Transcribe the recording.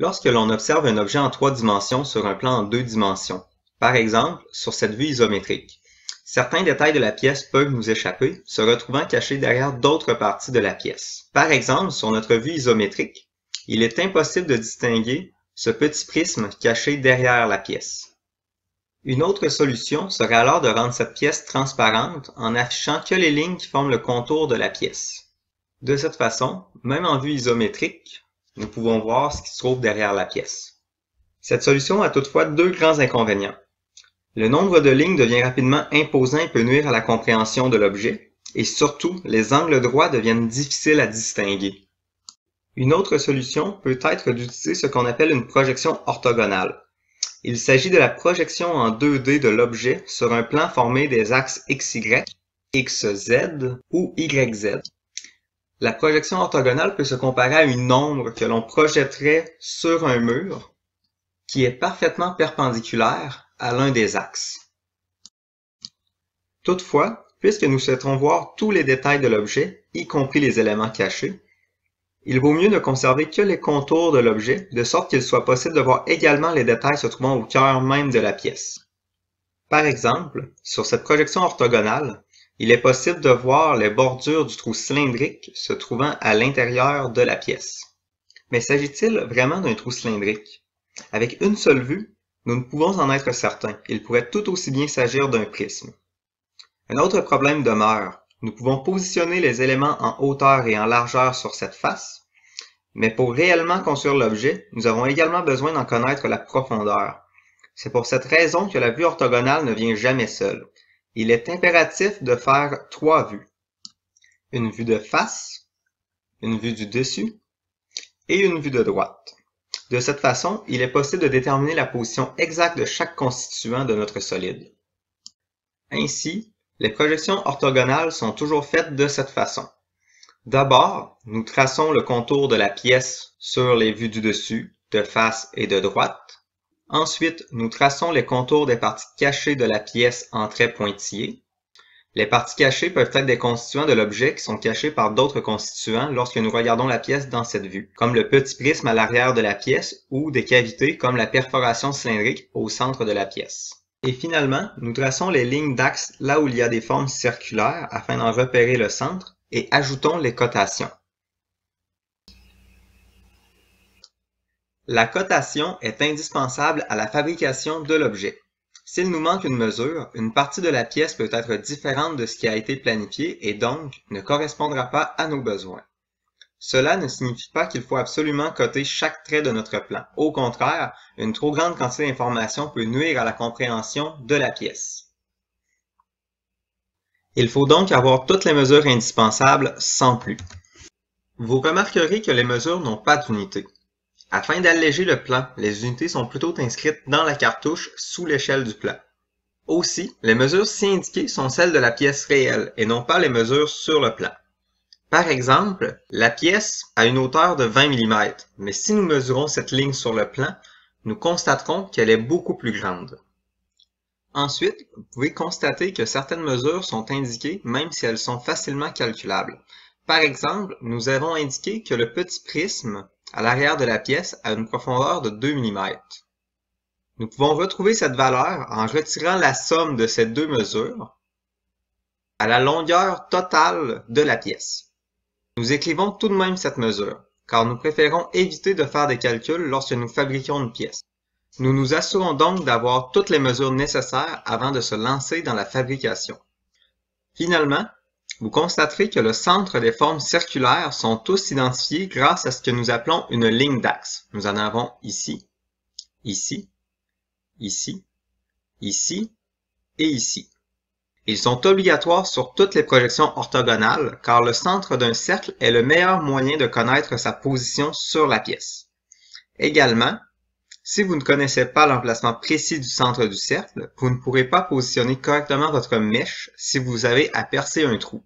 Lorsque l'on observe un objet en trois dimensions sur un plan en deux dimensions, par exemple sur cette vue isométrique, certains détails de la pièce peuvent nous échapper, se retrouvant cachés derrière d'autres parties de la pièce. Par exemple, sur notre vue isométrique, il est impossible de distinguer ce petit prisme caché derrière la pièce. Une autre solution serait alors de rendre cette pièce transparente en affichant que les lignes qui forment le contour de la pièce. De cette façon, même en vue isométrique, nous pouvons voir ce qui se trouve derrière la pièce. Cette solution a toutefois deux grands inconvénients. Le nombre de lignes devient rapidement imposant et peut nuire à la compréhension de l'objet, et surtout, les angles droits deviennent difficiles à distinguer. Une autre solution peut être d'utiliser ce qu'on appelle une projection orthogonale. Il s'agit de la projection en 2D de l'objet sur un plan formé des axes XY, XZ ou YZ. La projection orthogonale peut se comparer à une ombre que l'on projetterait sur un mur qui est parfaitement perpendiculaire à l'un des axes. Toutefois, puisque nous souhaiterons voir tous les détails de l'objet, y compris les éléments cachés, il vaut mieux ne conserver que les contours de l'objet, de sorte qu'il soit possible de voir également les détails se trouvant au cœur même de la pièce. Par exemple, sur cette projection orthogonale, il est possible de voir les bordures du trou cylindrique se trouvant à l'intérieur de la pièce. Mais s'agit-il vraiment d'un trou cylindrique? Avec une seule vue, nous ne pouvons en être certains. Il pourrait tout aussi bien s'agir d'un prisme. Un autre problème demeure. Nous pouvons positionner les éléments en hauteur et en largeur sur cette face, mais pour réellement construire l'objet, nous avons également besoin d'en connaître la profondeur. C'est pour cette raison que la vue orthogonale ne vient jamais seule. Il est impératif de faire trois vues. Une vue de face, une vue du dessus et une vue de droite. De cette façon, il est possible de déterminer la position exacte de chaque constituant de notre solide. Ainsi, les projections orthogonales sont toujours faites de cette façon. D'abord, nous traçons le contour de la pièce sur les vues du dessus, de face et de droite. Ensuite, nous traçons les contours des parties cachées de la pièce en traits pointillés. Les parties cachées peuvent être des constituants de l'objet qui sont cachés par d'autres constituants lorsque nous regardons la pièce dans cette vue, comme le petit prisme à l'arrière de la pièce ou des cavités comme la perforation cylindrique au centre de la pièce. Et finalement, nous traçons les lignes d'axe là où il y a des formes circulaires afin d'en repérer le centre et ajoutons les cotations. La cotation est indispensable à la fabrication de l'objet. S'il nous manque une mesure, une partie de la pièce peut être différente de ce qui a été planifié et donc ne correspondra pas à nos besoins. Cela ne signifie pas qu'il faut absolument coter chaque trait de notre plan. Au contraire, une trop grande quantité d'informations peut nuire à la compréhension de la pièce. Il faut donc avoir toutes les mesures indispensables sans plus. Vous remarquerez que les mesures n'ont pas d'unité. Afin d'alléger le plan, les unités sont plutôt inscrites dans la cartouche sous l'échelle du plan. Aussi, les mesures si indiquées sont celles de la pièce réelle et non pas les mesures sur le plan. Par exemple, la pièce a une hauteur de 20 mm, mais si nous mesurons cette ligne sur le plan, nous constaterons qu'elle est beaucoup plus grande. Ensuite, vous pouvez constater que certaines mesures sont indiquées même si elles sont facilement calculables. Par exemple, nous avons indiqué que le petit prisme à l'arrière de la pièce à une profondeur de 2 mm. Nous pouvons retrouver cette valeur en retirant la somme de ces deux mesures à la longueur totale de la pièce. Nous écrivons tout de même cette mesure, car nous préférons éviter de faire des calculs lorsque nous fabriquons une pièce. Nous nous assurons donc d'avoir toutes les mesures nécessaires avant de se lancer dans la fabrication. Finalement, vous constaterez que le centre des formes circulaires sont tous identifiés grâce à ce que nous appelons une ligne d'axe. Nous en avons ici, ici, ici, ici et ici. Ils sont obligatoires sur toutes les projections orthogonales car le centre d'un cercle est le meilleur moyen de connaître sa position sur la pièce. Également, si vous ne connaissez pas l'emplacement précis du centre du cercle, vous ne pourrez pas positionner correctement votre mèche si vous avez à percer un trou.